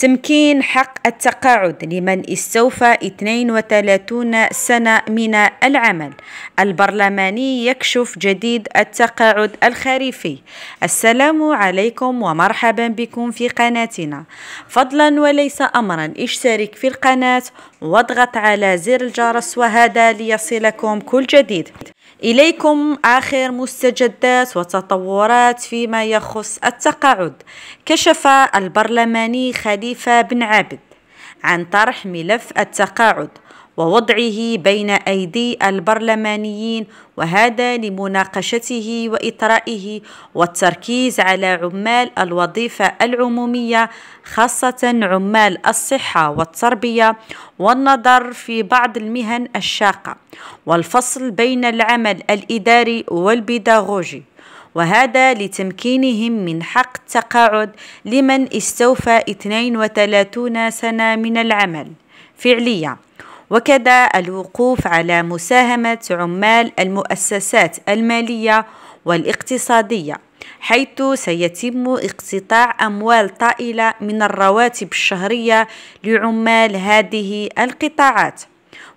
تمكين حق التقاعد لمن استوفى 32 سنة من العمل البرلماني يكشف جديد التقاعد الخريفي السلام عليكم ومرحبا بكم في قناتنا فضلا وليس أمرا اشترك في القناة واضغط على زر الجرس وهذا ليصلكم كل جديد إليكم آخر مستجدات وتطورات فيما يخص التقاعد كشف البرلماني خليفة بن عابد عن طرح ملف التقاعد ووضعه بين أيدي البرلمانيين وهذا لمناقشته وإطرائه والتركيز على عمال الوظيفة العمومية خاصة عمال الصحة والتربية والنظر في بعض المهن الشاقة والفصل بين العمل الإداري والبيداغوجي وهذا لتمكينهم من حق التقاعد لمن استوفى 32 سنة من العمل فعليا وكذا الوقوف على مساهمة عمال المؤسسات المالية والاقتصادية حيث سيتم اقتطاع أموال طائلة من الرواتب الشهرية لعمال هذه القطاعات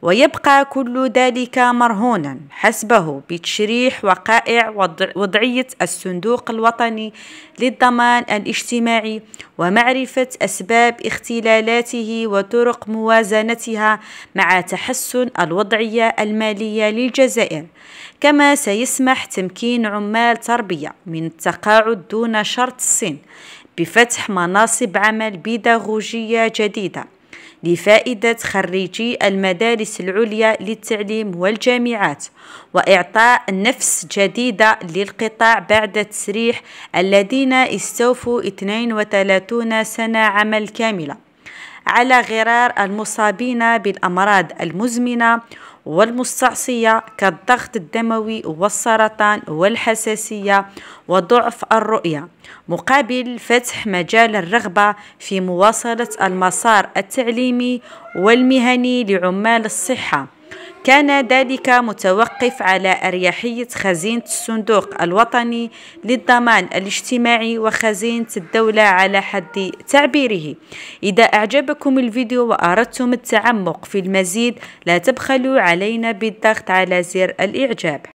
ويبقى كل ذلك مرهونا حسبه بتشريح وقائع وضعية الصندوق الوطني للضمان الاجتماعي ومعرفة أسباب اختلالاته وطرق موازنتها مع تحسن الوضعية المالية للجزائر كما سيسمح تمكين عمال تربية من التقاعد دون شرط السن بفتح مناصب عمل بيداغوجية جديدة لفائدة خريجي المدارس العليا للتعليم والجامعات وإعطاء نفس جديدة للقطاع بعد تسريح الذين استوفوا 32 سنة عمل كاملة على غرار المصابين بالأمراض المزمنة والمستعصية كالضغط الدموي والسرطان والحساسية وضعف الرؤية مقابل فتح مجال الرغبة في مواصلة المسار التعليمي والمهني لعمال الصحة كان ذلك متوقف على أريحية خزينة الصندوق الوطني للضمان الاجتماعي وخزينة الدولة على حد تعبيره إذا أعجبكم الفيديو وأردتم التعمق في المزيد لا تبخلوا علينا بالضغط على زر الإعجاب